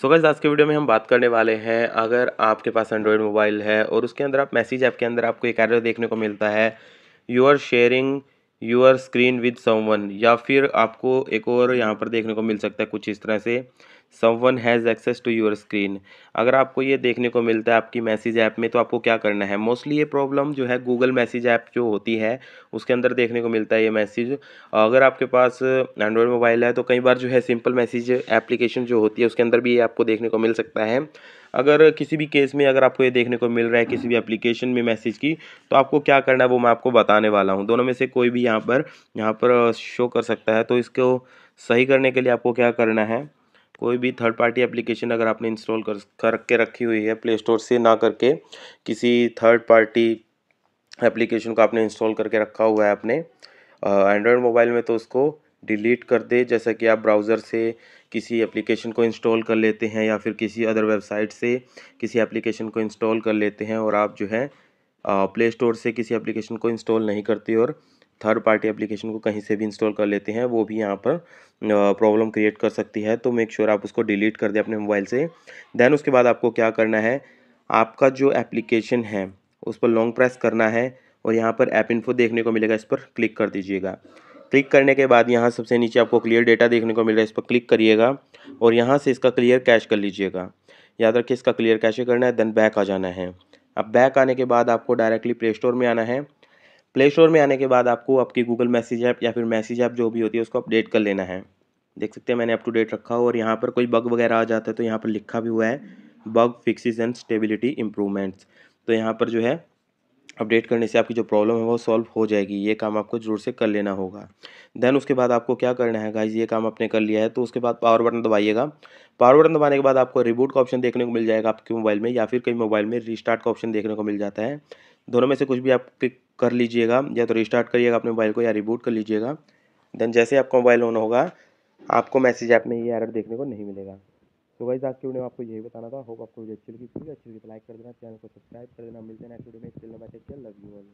so guys आज के video में हम बात करने वाले हैं अगर आपके पास एंड्रॉयड मोबाइल है और उसके अंदर आप मैसेज ऐप के अंदर आपको एक एरर देखने को मिलता है you are sharing your screen with someone या फिर आपको एक और यहाँ पर देखने को मिल सकता है कुछ इस तरह से someone has access to your screen अगर आपको ये देखने को मिलता है आपकी मैसेज ऐप में तो आपको क्या करना है मोस्टली ये प्रॉब्लम जो है गूगल मैसेज ऐप जो होती है उसके अंदर देखने को मिलता है ये मैसेज अगर आपके पास एंड्रॉयड मोबाइल है तो कई बार जो है सिंपल मैसेज एप्लीकेशन जो होती है उसके अंदर भी ये आपको देखने को मिल सकता है अगर किसी भी केस में अगर आपको ये देखने को मिल रहा है किसी भी एप्लीकेशन में मैसेज की तो आपको क्या करना है वो मैं आपको बताने वाला हूँ दोनों में से कोई भी यहाँ पर यहाँ पर शो कर सकता है तो इसको सही करने के लिए आपको क्या करना है कोई भी थर्ड पार्टी एप्लीकेशन अगर आपने इंस्टॉल कर करके रखी हुई है प्ले स्टोर से ना करके किसी थर्ड पार्टी एप्लीकेशन को आपने इंस्टॉल करके रखा हुआ है अपने एंड्रॉयड मोबाइल में तो उसको डिलीट कर दे जैसा कि आप ब्राउज़र से किसी एप्लीकेशन को इंस्टॉल कर लेते हैं या फिर किसी अदर वेबसाइट से किसी एप्लीकेशन को इंस्टॉल कर लेते हैं और आप जो है प्ले स्टोर से किसी एप्लीकेशन को इंस्टॉल नहीं करते और थर्ड पार्टी एप्लीकेशन को कहीं से भी इंस्टॉल कर लेते हैं वो भी यहाँ पर प्रॉब्लम क्रिएट कर सकती है तो मेक श्योर sure आप उसको डिलीट कर दें अपने मोबाइल से देन उसके बाद आपको क्या करना है आपका जो एप्लीकेशन है उस पर लॉन्ग प्रेस करना है और यहाँ पर ऐप इन्फो देखने को मिलेगा इस पर क्लिक कर दीजिएगा क्लिक करने के बाद यहाँ सबसे नीचे आपको क्लियर डेटा देखने को मिल रहा है इस पर क्लिक करिएगा और यहाँ से इसका क्लियर कैश कर लीजिएगा याद रखिए इसका क्लियर कैश करना है देन बैक आ जाना है अब बैक आने के बाद आपको डायरेक्टली प्ले स्टोर में आना है प्ले स्टोर में आने के बाद आपको आपकी गूगल मैसेज ऐप या फिर मैसेज ऐप जो भी होती है उसको अपडेट कर लेना है देख सकते हैं मैंने अप टू डेट रखा हो और यहाँ पर कोई बग वगैरह आ जाता है तो यहाँ पर लिखा भी हुआ है bug fixes and stability improvements तो यहाँ पर जो है अपडेट करने से आपकी जो प्रॉब्लम है वो सॉल्व हो जाएगी ये काम आपको ज़रूर से कर लेना होगा देन उसके बाद आपको क्या करना है गाइज ये काम आपने कर लिया है तो उसके बाद पावर बटन दबाइएगा पावर बटन दबाने के बाद आपको रिबूट का ऑप्शन देखने को मिल जाएगा आपके मोबाइल में या फिर कई मोबाइल में रिस्टार्ट का ऑप्शन देखने को मिल जाता है दोनों में से कुछ भी आप क्लिक कर लीजिएगा या तो रिस्टार्ट करिएगा अपने मोबाइल को या रिबूट कर लीजिएगा देन जैसे आपका मोबाइल ऑन होगा आपको मैसेज ऐप में ये एरर देखने को नहीं मिलेगा तो वही आज की वीडियो में आपको यही बताना था होप आपको वीडियो अच्छी लगी अच्छी लगी तो लाइक कर देना चैनल को सब्सक्राइब कर देना मिलते हैं नेक्स्ट वीडियो में लव यू